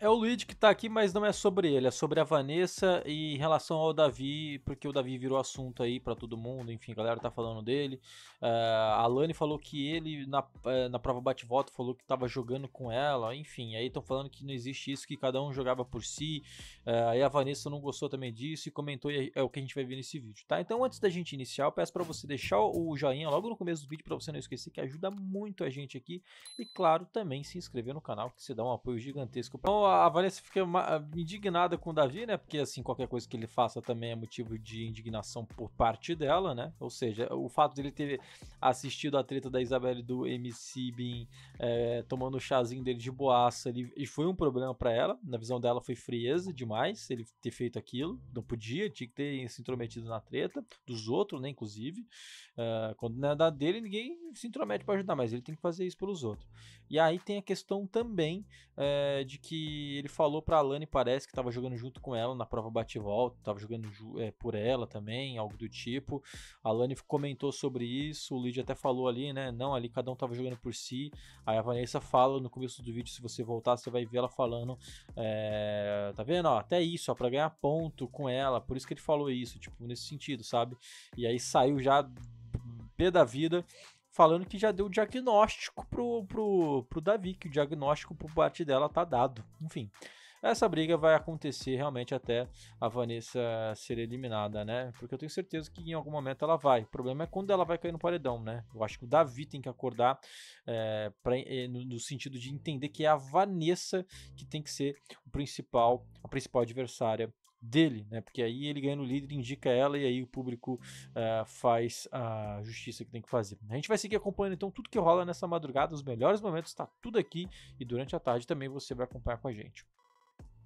É o Luigi que tá aqui, mas não é sobre ele, é sobre a Vanessa e em relação ao Davi, porque o Davi virou assunto aí para todo mundo, enfim, a galera tá falando dele. Uh, a Lani falou que ele, na, eh, na prova bate-volta, falou que tava jogando com ela, enfim, aí estão falando que não existe isso, que cada um jogava por si. Uh, ah, aí a Vanessa não gostou também disso e comentou, e é o que a gente vai ver nesse vídeo, tá? Então, antes da gente iniciar, eu peço para você deixar o joinha logo no começo do vídeo para você não esquecer, que ajuda muito a gente aqui. E claro, também se inscrever no canal, que você dá um apoio gigantesco pra a Vanessa fica indignada com o Davi, né? Porque, assim, qualquer coisa que ele faça também é motivo de indignação por parte dela, né? Ou seja, o fato dele ter assistido a treta da Isabelle do MC Bean é, tomando o chazinho dele de boaça ele, foi um problema para ela. Na visão dela, foi frieza demais ele ter feito aquilo. Não podia, tinha que ter se intrometido na treta dos outros, né? Inclusive, eh, quando não é da dele, ninguém se intromete para ajudar, mas ele tem que fazer isso pelos outros. E aí tem a questão também é, de que ele falou pra Alane, parece que tava jogando junto com ela na prova bate-volta, tava jogando é, por ela também, algo do tipo. A Alane comentou sobre isso, o Luigi até falou ali, né? Não, ali cada um tava jogando por si. Aí a Vanessa fala no começo do vídeo, se você voltar, você vai ver ela falando, é, tá vendo? Ó, até isso, ó, pra ganhar ponto com ela, por isso que ele falou isso, tipo, nesse sentido, sabe? E aí saiu já pé da vida falando que já deu o diagnóstico pro, pro, pro Davi, que o diagnóstico por parte dela tá dado. Enfim. Essa briga vai acontecer realmente até a Vanessa ser eliminada, né? Porque eu tenho certeza que em algum momento ela vai. O problema é quando ela vai cair no paredão, né? Eu acho que o Davi tem que acordar é, pra, eh, no, no sentido de entender que é a Vanessa que tem que ser o principal, a principal adversária dele, né? Porque aí ele ganha no líder, indica ela e aí o público uh, faz a justiça que tem que fazer. A gente vai seguir acompanhando então tudo que rola nessa madrugada, os melhores momentos, tá tudo aqui e durante a tarde também você vai acompanhar com a gente.